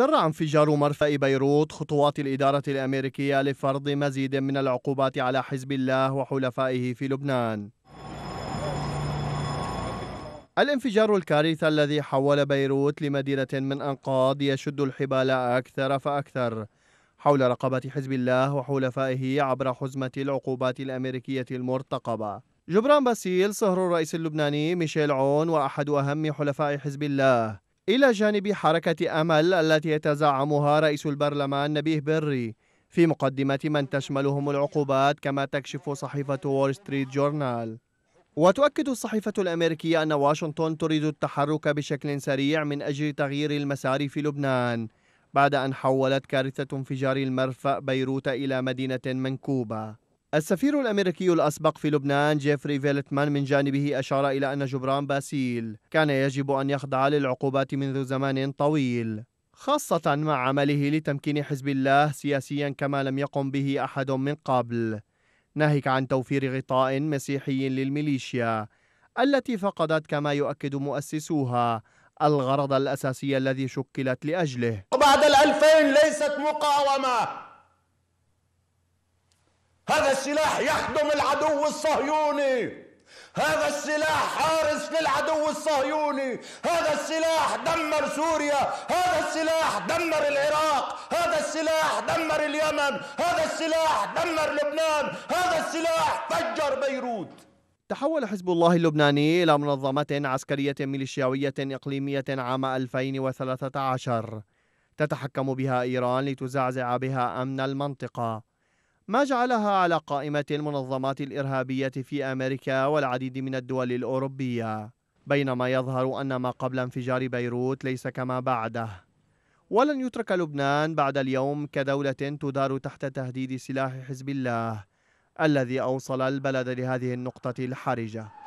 سرع انفجار مرفأ بيروت خطوات الإدارة الأمريكية لفرض مزيد من العقوبات على حزب الله وحلفائه في لبنان الانفجار الكارثي الذي حول بيروت لمدينة من أنقاض يشد الحبال أكثر فأكثر حول رقبة حزب الله وحلفائه عبر حزمة العقوبات الأمريكية المرتقبة جبران باسيل صهر الرئيس اللبناني ميشيل عون وأحد أهم حلفاء حزب الله إلى جانب حركة أمل التي يتزعمها رئيس البرلمان نبيه بري في مقدمة من تشملهم العقوبات كما تكشف صحيفة وول ستريت جورنال وتؤكد الصحيفة الأمريكية أن واشنطن تريد التحرك بشكل سريع من أجل تغيير المسار في لبنان بعد أن حولت كارثة انفجار المرفأ بيروت إلى مدينة منكوبة السفير الأمريكي الأسبق في لبنان جيفري فيلتمان من جانبه أشار إلى أن جبران باسيل كان يجب أن يخضع للعقوبات منذ زمان طويل خاصة مع عمله لتمكين حزب الله سياسيا كما لم يقم به أحد من قبل ناهيك عن توفير غطاء مسيحي للميليشيا التي فقدت كما يؤكد مؤسسوها الغرض الأساسي الذي شكلت لأجله بعد الألفين ليست مقاومة السلاح يخدم العدو الصهيوني هذا السلاح حارس للعدو الصهيوني هذا السلاح دمر سوريا هذا السلاح دمر العراق هذا السلاح دمر اليمن هذا السلاح دمر لبنان هذا السلاح فجر بيروت تحول حزب الله اللبناني إلى منظمة عسكرية ميليشياوية إقليمية عام 2013 تتحكم بها إيران لتزعزع بها أمن المنطقة ما جعلها على قائمة المنظمات الإرهابية في أمريكا والعديد من الدول الأوروبية بينما يظهر أن ما قبل انفجار بيروت ليس كما بعده ولن يترك لبنان بعد اليوم كدولة تدار تحت تهديد سلاح حزب الله الذي أوصل البلد لهذه النقطة الحرجة